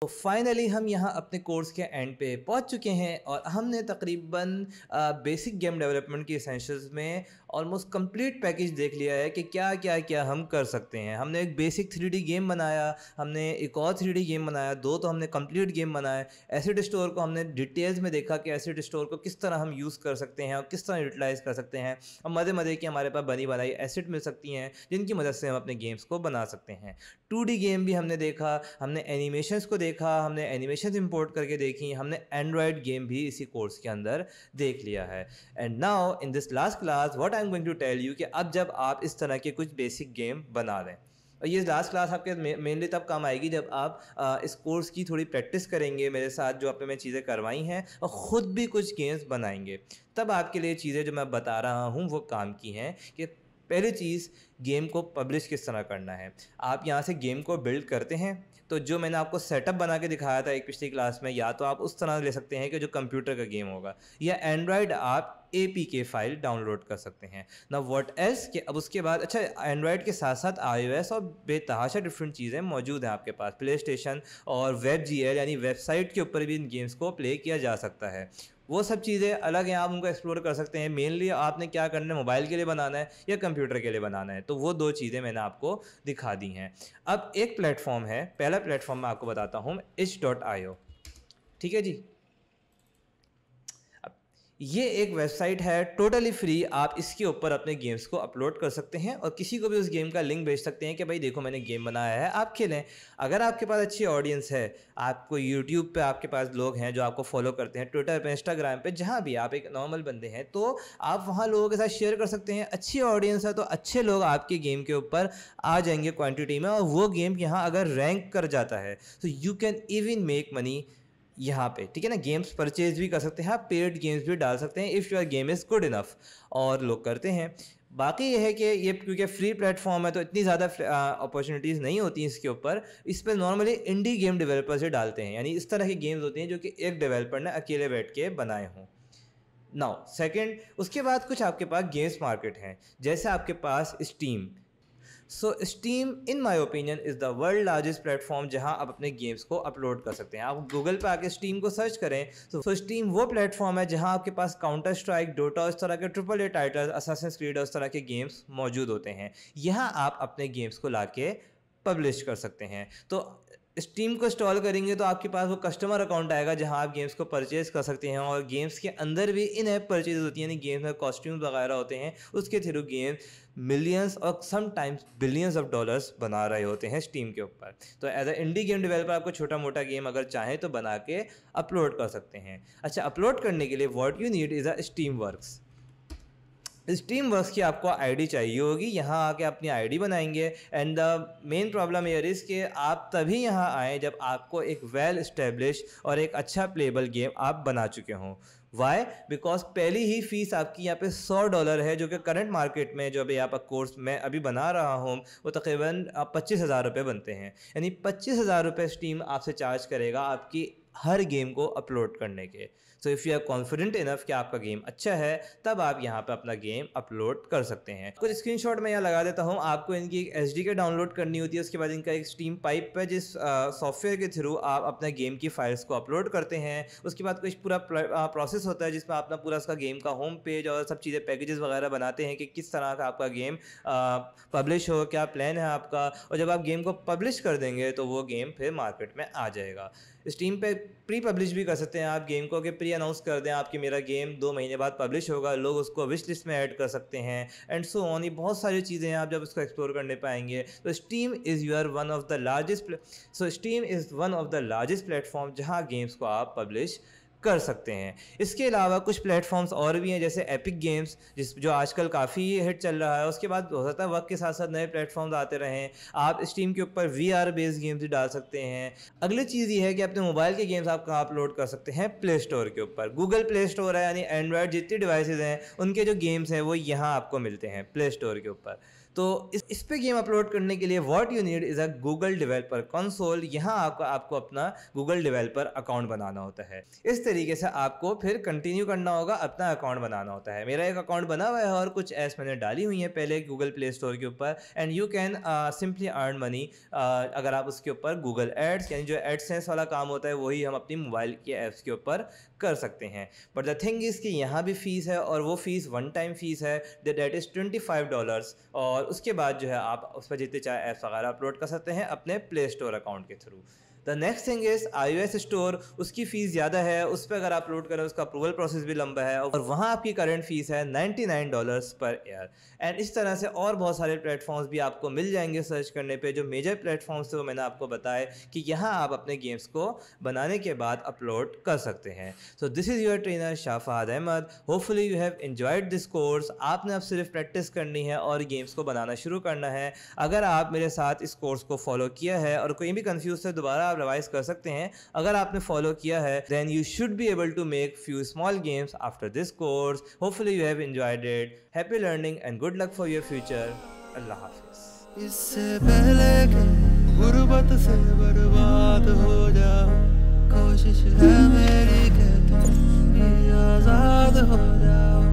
तो फाइनली हम यहाँ अपने कोर्स के एंड पे पहुँच चुके हैं और हमने तकरीबन बेसिक गेम डेवलपमेंट की एसेंशल्स में ऑलमोस्ट कंप्लीट पैकेज देख लिया है कि क्या क्या क्या हम कर सकते हैं हमने एक बेसिक थ्री गेम बनाया हमने एक और थ्री गेम बनाया दो तो हमने कंप्लीट गेम बनाए एसिड स्टोर को हमने डिटेल्स में देखा कि एसिड स्टोर को किस तरह हम यूज़ कर सकते हैं और किस तरह यूटिलाइज़ कर सकते हैं और मज़े मज़े की हमारे पास बनी बनाई एसिड मिल सकती हैं जिनकी मदद से हम अपने गेम्स को बना सकते हैं टू गेम भी हमने देखा हमने एनिमेशन को देखा हमने एनिमेशन इम्पोर्ट करके देखी हमने एंड्रॉयड गेम भी इसी कोर्स के अंदर देख लिया है and now in this last class what I am going to tell you कि अब जब आप इस तरह के कुछ बेसिक गेम बना लें और ये लास्ट क्लास आपके मेनली तब काम आएगी जब आप आ, इस कोर्स की थोड़ी प्रैक्टिस करेंगे मेरे साथ जो आपने मैं चीज़ें करवाई हैं और ख़ुद भी कुछ गेम्स बनाएंगे तब आपके लिए चीज़ें जो मैं बता रहा हूँ वो काम की हैं कि पहली चीज़ गेम को पब्लिश किस तरह करना है आप यहाँ से गेम को बिल्ड करते हैं तो जो मैंने आपको सेटअप बना के दिखाया था एक पिछली क्लास में या तो आप उस तरह ले सकते हैं कि जो कंप्यूटर का गेम होगा या एंड्रॉयड आप A P K file download कर सकते हैं ना वॉट एस के अब उसके बाद अच्छा एंड्रॉयड के साथ साथ आई और बेतहाशा डिफरेंट चीज़ें मौजूद हैं आपके पास प्ले स्टेशन और वेब जी यानी वेबसाइट के ऊपर भी इन गेम्स को प्ले किया जा सकता है वो सब चीज़ें अलग हैं आप उनको एक्सप्लोर कर सकते हैं मेनली आपने क्या करना है मोबाइल के लिए बनाना है या कंप्यूटर के लिए बनाना है तो वो दो चीज़ें मैंने आपको दिखा दी हैं अब एक प्लेटफॉर्म है पहला प्लेटफॉर्म मैं आपको बताता हूँ इच डॉट आई ठीक है जी ये एक वेबसाइट है टोटली फ्री आप इसके ऊपर अपने गेम्स को अपलोड कर सकते हैं और किसी को भी उस गेम का लिंक भेज सकते हैं कि भाई देखो मैंने गेम बनाया है आप खेलें अगर आपके पास अच्छी ऑडियंस है आपको यूट्यूब पे आपके पास लोग हैं जो आपको फॉलो करते हैं ट्विटर पे इंस्टाग्राम पे जहाँ भी आप एक नॉर्मल बंदे हैं तो आप वहाँ लोगों के साथ शेयर कर सकते हैं अच्छी ऑडियंस है तो अच्छे लोग आपके गेम के ऊपर आ जाएंगे क्वान्टिटी में और वो गेम यहाँ अगर रैंक कर जाता है तो you can even make money यहाँ पे ठीक है ना गेम्स परचेज भी कर सकते हैं आप पेड गेम्स भी डाल सकते हैं if your game is good enough और लोग करते हैं बाकी यह है कि ये क्योंकि फ्री प्लेटफॉर्म है तो इतनी ज़्यादा अपॉर्चुनिटीज़ नहीं होती हैं इसके ऊपर इस पर नॉर्मली इंडी गेम डेवलपर्स ही डालते हैं यानी इस तरह के गेम्स होते हैं जो कि एक डेवलपर ने अकेले बैठ के बनाए हों नाउ सेकंड उसके बाद कुछ आपके पास गेम्स मार्केट हैं जैसे आपके पास Steam so Steam in my opinion is the world largest platform जहाँ आप अपने गेम्स को अपलोड कर सकते हैं आप गूगल पर आके स्टीम को सर्च करें तो स्टीम वो प्लेटफॉर्म है जहाँ आपके पास काउंटर स्ट्राइक डोटा उस तरह के triple A title Assassin's Creed उस तरह के गेम्स मौजूद होते हैं यहाँ आप अपने गेम्स को ला के पब्लिश कर सकते हैं तो स्टीम को इंस्टॉल करेंगे तो आपके पास वो कस्टमर अकाउंट आएगा जहां आप गेम्स को परचेज कर सकते हैं और गेम्स के अंदर भी इन ऐप परचेज होती हैं यानी गेम्स में कॉस्ट्यूम्स वगैरह होते हैं उसके थ्रू गेम्स मिलियंस और समटाइम्स बिलियंस ऑफ डॉलर्स बना रहे होते हैं स्टीम के ऊपर तो as a indie game developer आपको छोटा मोटा गेम अगर चाहें तो बना के अपलोड कर सकते हैं अच्छा अपलोड करने के लिए what you need is a Steam works Steam work की आपको आईडी चाहिए होगी यहाँ आके अपनी आईडी बनाएंगे एंड द मेन प्रॉब्लम ये इज़ कि आप तभी यहाँ आएँ जब आपको एक वेल स्टैब्लिश और एक अच्छा प्लेबल गेम आप बना चुके हों वाई बिकॉज पहली ही फीस आपकी यहाँ पे सौ डॉलर है जो कि करंट मार्केट में जो अभी आप कोर्स मैं अभी बना रहा हूँ वो तकरीबन पच्चीस हज़ार रुपये बनते हैं यानी पच्चीस हज़ार रुपये स्टीम आपसे चार्ज करेगा आपकी हर गेम को अपलोड करने के so if you are confident enough कि आपका गेम अच्छा है तब आप यहाँ पर अपना गेम अपलोड कर सकते हैं कुछ स्क्रीन शॉट मैं यहाँ लगा देता हूँ आपको इनकी एक एच के डाउनलोड करनी होती है उसके बाद इनका एक स्टीम पाइप है जिस सॉफ्टवेयर के थ्रू आप अपने गेम की फाइल्स को अपलोड करते हैं उसके बाद कुछ पूरा प्रोसेस होता है जिसमें अपना पूरा उसका गेम का होम पेज और सब चीज़ें पैकेजेस वगैरह बनाते हैं कि किस तरह का आपका गेम पब्लिश हो क्या प्लान है आपका और जब आप गेम को पब्लिश कर देंगे तो वो गेम फिर मार्केट में आ जाएगा स्टीम पे प्री पब्लिश भी कर सकते हैं आप गेम को कि प्री अनाउंस कर दें आपकी मेरा गेम दो महीने बाद पब्लिश होगा लोग उसको विश लिस्ट में ऐड कर सकते हैं एंड सो ऑन ये बहुत सारी चीज़ें हैं आप जब उसको एक्सप्लोर करने पाएंगे तो Steam is your one of the largest so Steam is one of the largest platform जहाँ गेम्स को आप पब्लिश कर सकते हैं इसके अलावा कुछ प्लेटफॉर्म्स और भी हैं जैसे एपिक गेम्स जिस जो आजकल काफ़ी हिट चल रहा है उसके बाद हो सकता है वक्त के साथ साथ नए प्लेटफॉर्म्स आते रहें आप स्टीम के ऊपर वी आर बेस्ड गेम्स भी डाल सकते हैं अगली चीज़ ये है कि अपने मोबाइल के गेम्स आप कहाँ अपलोड कर सकते हैं प्ले स्टोर के ऊपर गूगल प्ले स्टोर है यानी एंड्रॉयड जितनी डिवाइसेज हैं उनके जो गेम्स हैं वो यहाँ आपको मिलते हैं प्ले स्टोर के ऊपर तो इस इस पे गेम अपलोड करने के लिए what you need is a Google developer console यहाँ आपको आपको अपना गूगल डेवलपर अकाउंट बनाना होता है इस तरीके से आपको फिर कंटिन्यू करना होगा अपना अकाउंट बनाना होता है मेरा एक अकाउंट बना हुआ है और कुछ ऐप्स मैंने डाली हुई हैं पहले गूगल प्ले स्टोर के ऊपर and you can simply earn money अगर आप उसके ऊपर गूगल एड्स यानी जो एडसेंस वाला काम होता है वही हम अपनी मोबाइल के ऐप्स के ऊपर कर सकते हैं बट द थिंग इज़ कि यहाँ भी फ़ीस है और वो फ़ीस वन टाइम फ़ीस है that is twenty five dollars और उसके बाद जो है आप उस पर जितने चाहे ऐप्स वगैरह अपलोड कर सकते हैं अपने प्ले स्टोर अकाउंट के through the next thing is I store उसकी फीस ज़्यादा है उस पर अगर आप लोड करें उसका अप्रूवल प्रोसेस भी लंबा है और वहाँ आपकी करंट फीस है ninety nine dollars per year and इस तरह से और बहुत सारे प्लेटफॉर्म्स भी आपको मिल जाएंगे सर्च करने पर जो मेजर प्लेटफॉर्म्स थे वो मैंने आपको बताया कि यहाँ आप अपने गेम्स को बनाने के बाद अपलोड कर सकते हैं so this is your trainer Shahfad Ahmed hopefully you have enjoyed this course आपने अब सिर्फ प्रैक्टिस करनी है और गेम्स को बनाना शुरू करना है अगर आप मेरे साथ इस कोर्स को फॉलो किया है और कोई भी कन्फ्यूज है दोबारा आप रिवाइज कर सकते हैं अगर आपने फॉलो किया है then you should be able to make few small games after this course hopefully you have enjoyed it happy learning and good luck for your future अल्लाह हाफिज इससे पहले गुर्बत से बर्बाद हो जा कोशिश है मेरी कि तुम आजाद हो जाओ